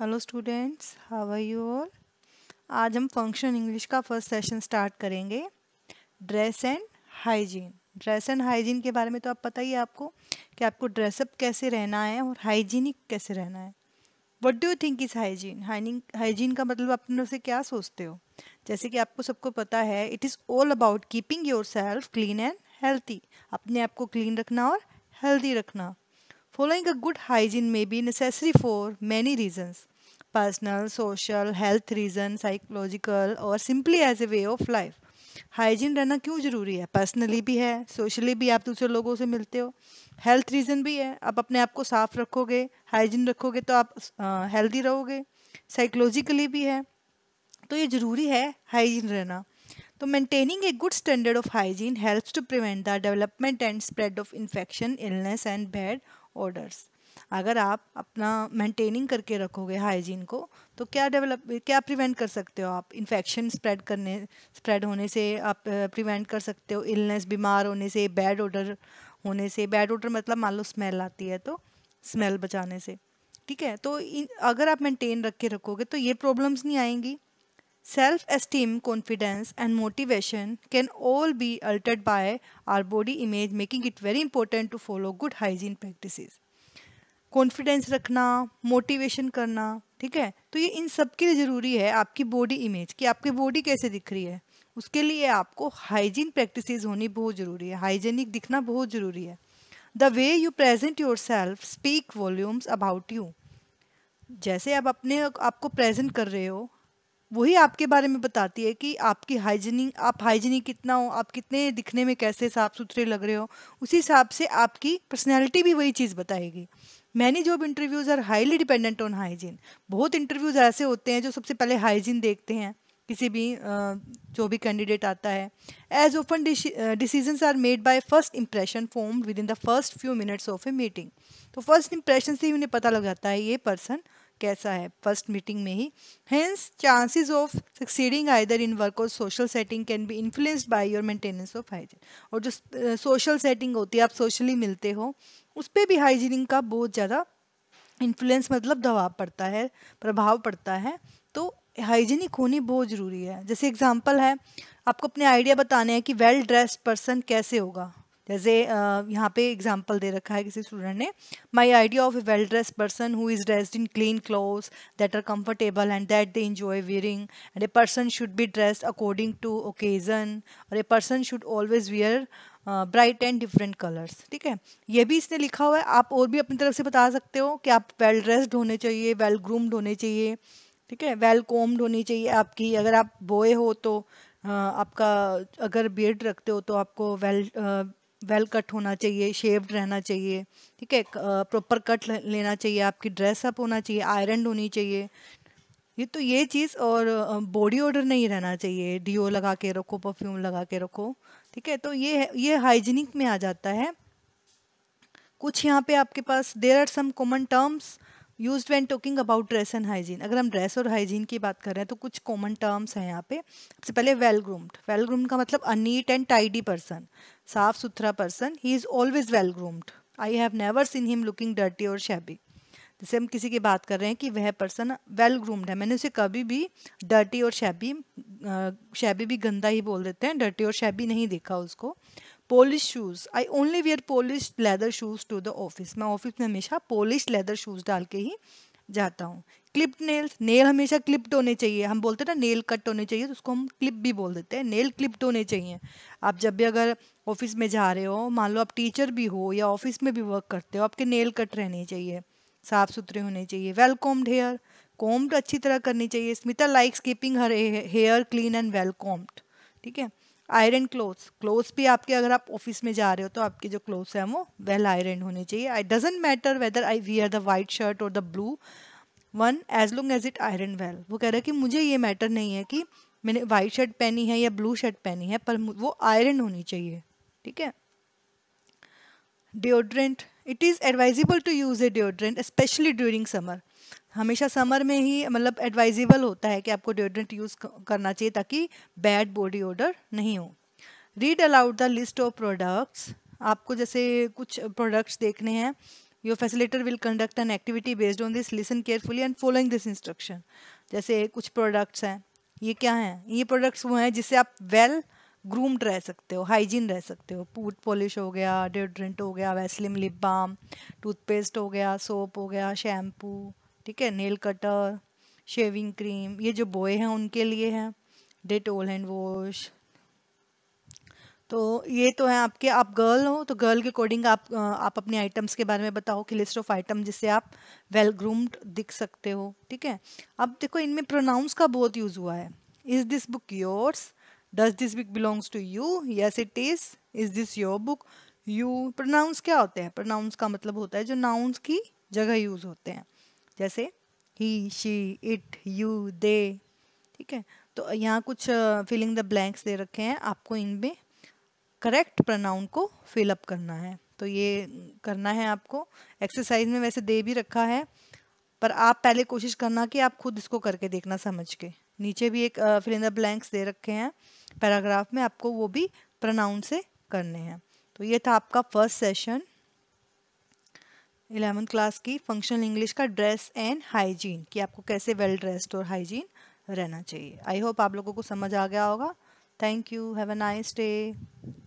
Hello students how are you all आज हम function English का फर्स्ट सेशन स्टार्ट करेंगे dress and hygiene dress and hygiene के बारे में तो आप पता ही है आपको कि आपको ड्रेसअप कैसे रहना है और हाइजीनिक कैसे रहना है what do you think is hygiene hygiene का मतलब आप से क्या सोचते हो जैसे कि आपको सबको पता है it is all about keeping yourself clean and healthy अपने आप को क्लीन रखना और हेल्दी रखना Following a good hygiene may be necessary for many reasons personal, social, health reason, psychological और simply as a way of life. Hygiene रहना क्यों ज़रूरी है पर्सनली भी है सोशली भी आप दूसरे लोगों से मिलते हो हेल्थ रीज़न भी है आप अपने आप को साफ़ रखोगे हाइजीन रखोगे तो आप हेल्दी रहोगे साइकोलॉजिकली भी है तो ये ज़रूरी है हाइजीन रहना तो maintaining a good standard of hygiene helps to prevent the development and spread of infection illness and bad odours अगर आप अपना मेंटेनिंग करके रखोगे हाइजीन को तो क्या डेवलप क्या प्रिवेंट कर सकते हो आप इन्फेक्शन स्प्रेड करने स्प्रेड होने से आप प्रिवेंट कर सकते हो इलनेस बीमार होने से बैड ऑर्डर होने से बैड ऑर्डर मतलब मान लो स्मेल आती है तो स्मेल बचाने से ठीक है तो अगर आप मेंटेन रख के रखोगे तो ये प्रॉब्लम्स नहीं आएंगी Self esteem, confidence, and motivation can all be altered by our body image, making it very important to follow good hygiene practices. Confidence रखना मोटिवेशन करना ठीक है तो ये इन सब के लिए ज़रूरी है आपकी बॉडी इमेज कि आपकी बॉडी कैसे दिख रही है उसके लिए आपको हाइजीन प्रैक्टिसेस होनी बहुत ज़रूरी है हाइजीनिक दिखना बहुत ज़रूरी है the way you present yourself speak volumes about you जैसे आप अपने आपको प्रेजेंट कर रहे हो वही आपके बारे में बताती है कि आपकी हाइजीनिक आप हाइजीनिक कितना हो आप कितने दिखने में कैसे साफ सुथरे लग रहे हो उसी हिसाब से आपकी पर्सनैलिटी भी वही चीज़ बताएगी many job interviews are highly dependent on hygiene बहुत इंटरव्यूज़ ऐसे होते हैं जो सबसे पहले हाइजीन देखते हैं किसी भी जो भी कैंडिडेट आता है as open decision are made by first impression form within the first few minutes of a meeting तो फर्स्ट इंप्रेशन से ही उन्हें पता लग जाता है ये पर्सन कैसा है फर्स्ट मीटिंग में ही hence chances of succeeding either in work और social setting can be influenced by your maintenance of hygiene और जो सोशल सेटिंग होती है आप सोशली मिलते हो उस पर भी हाइजीनिंग का बहुत ज़्यादा इन्फ्लुएंस मतलब दबाव पड़ता है प्रभाव पड़ता है तो हाइजीनिक होनी बहुत ज़रूरी है जैसे एग्जाम्पल है आपको अपने आइडिया बताने हैं कि वेल ड्रेस्ड पर्सन कैसे होगा जैसे यहाँ पे एग्जांपल दे रखा है किसी स्टूडेंट ने my idea of a well dress person who is dressed in clean cloth that are comfortable and that they enjoy wearing and a person should be dressed according to occasion और a person should always wear bright and different colours ठीक है ये भी इसने लिखा हुआ है आप और भी अपनी तरफ से बता सकते हो कि आप वेल ड्रेस्ड होने चाहिए वेल ग्रूम्ड होने चाहिए ठीक है वेल कोम्ड होनी चाहिए आपकी अगर आप बॉय हो तो आपका अगर बियड रखते हो तो आपको वेल वेल कट होना चाहिए शेव्ड रहना चाहिए ठीक है प्रॉपर कट लेना चाहिए आपकी ड्रेसअप होना चाहिए आयरन होनी चाहिए ये तो ये चीज़ और बॉडी ऑर्डर नहीं रहना चाहिए डीओ लगा के रखो परफ्यूम लगा के रखो ठीक है तो ये ये हाइजीनिक में आ जाता है कुछ यहाँ पे आपके पास there are some common terms use when talking about dress and hygiene अगर हम ड्रेस और हाइजीन की बात कर रहे हैं तो कुछ कॉमन टर्म्स हैं यहाँ पे सबसे पहले वेल ग्रूम्ड वेल ग्रूम्ड का मतलब अनीट एंड टाइडी पर्सन साफ सुथरा person he is always well groomed I have never seen him looking dirty और शैबी जैसे हम किसी की बात कर रहे हैं कि वह पर्सन वेल ग्रूम्ड है मैंने उसे कभी भी डर्टी और शैबी शैबी भी गंदा ही बोल देते हैं डर्टी और शैबी नहीं देखा उसको polish shoes I only wear polish leather shoes to the office मैं ऑफिस में हमेशा पोलिश लेदर शूज़ डाल के ही जाता हूँ क्लिप्ड नेल्स नेल हमेशा क्लिप्ड होने चाहिए हम बोलते हैं ना नेल कट होने चाहिए तो उसको हम क्लिप भी बोल देते हैं नेल क्लिप्ड होने चाहिए आप जब भी अगर ऑफिस में जा रहे हो मान लो आप टीचर भी हो या ऑफिस में भी वर्क करते हो आपके नेल कट रहने चाहिए साफ सुथरे होने चाहिए वेल कॉम्ड हेयर कॉम्ड अच्छी तरह करनी चाहिए Smita likes keeping her hair clean and well combed ठीक है आयरन क्लोथ्स क्लोथ्स भी आपके अगर आप ऑफिस में जा रहे हो तो आपके जो क्लोथ्स हैं वो वेल आयरन होने चाहिए I doesn't matter whether I we are the white shirt और the blue one as long as it iron well वो कह रहा है कि मुझे ये मैटर नहीं है कि मैंने वाइट शर्ट पहनी है या ब्लू शर्ट पहनी है पर वो आयरन होनी चाहिए ठीक है deodorant it is advisable to use a deodorant especially during summer हमेशा समर में ही मतलब एडवाइजेबल होता है कि आपको डिओड्रेंट यूज़ करना चाहिए ताकि बैड बॉडी ओडर नहीं हो read aloud the list of products आपको जैसे कुछ प्रोडक्ट्स देखने हैं your facilitator will conduct an activity based on this listen carefully and following this instruction जैसे कुछ प्रोडक्ट्स हैं ये क्या हैं ये प्रोडक्ट्स वो हैं जिससे आप वेल well ग्रूम्ड रह सकते हो हाइजीन रह सकते हो पूट पॉलिश हो गया डिओड्रेंट हो गया वैसलिम लिप बाम टूथपेस्ट हो गया सोप हो गया शैम्पू ठीक है नेल कटर शेविंग क्रीम ये जो बॉय हैं उनके लिए है डेटोल हैंड वॉश तो ये तो है आपके आप गर्ल हो तो गर्ल के अकॉर्डिंग आप आप अपने आइटम्स के बारे में बताओ कि लिस्ट ऑफ आइटम जिससे आप वेल ग्रूम्ड दिख सकते हो ठीक है अब देखो इनमें प्रोनाउंस का बहुत यूज़ हुआ है is this book yours does this book belongs to you yes it is is this your book you pronounce क्या होते हैं प्रोनाउंस का मतलब होता है जो नाउंस की जगह यूज़ होते हैं जैसे ही शी इट यू दे ठीक है तो यहाँ कुछ फिलिंग द ब्लैंक्स दे रखे हैं आपको इनमें करेक्ट प्रनाउन को फिलअप करना है तो ये करना है आपको एक्सरसाइज में वैसे दे भी रखा है पर आप पहले कोशिश करना कि आप खुद इसको करके देखना समझ के नीचे भी एक फिलिंग द ब्लैंक्स दे रखे हैं पैराग्राफ में आपको वो भी प्रनाउन से करने हैं तो ये था आपका फर्स्ट सेशन इलेवंथ क्लास की फंक्शनल इंग्लिश का ड्रेस एंड हाइजीन कि आपको कैसे वेल ड्रेस्ड और हाइजीन रहना चाहिए आई होप आप लोगों को समझ आ गया होगा thank you have a nice day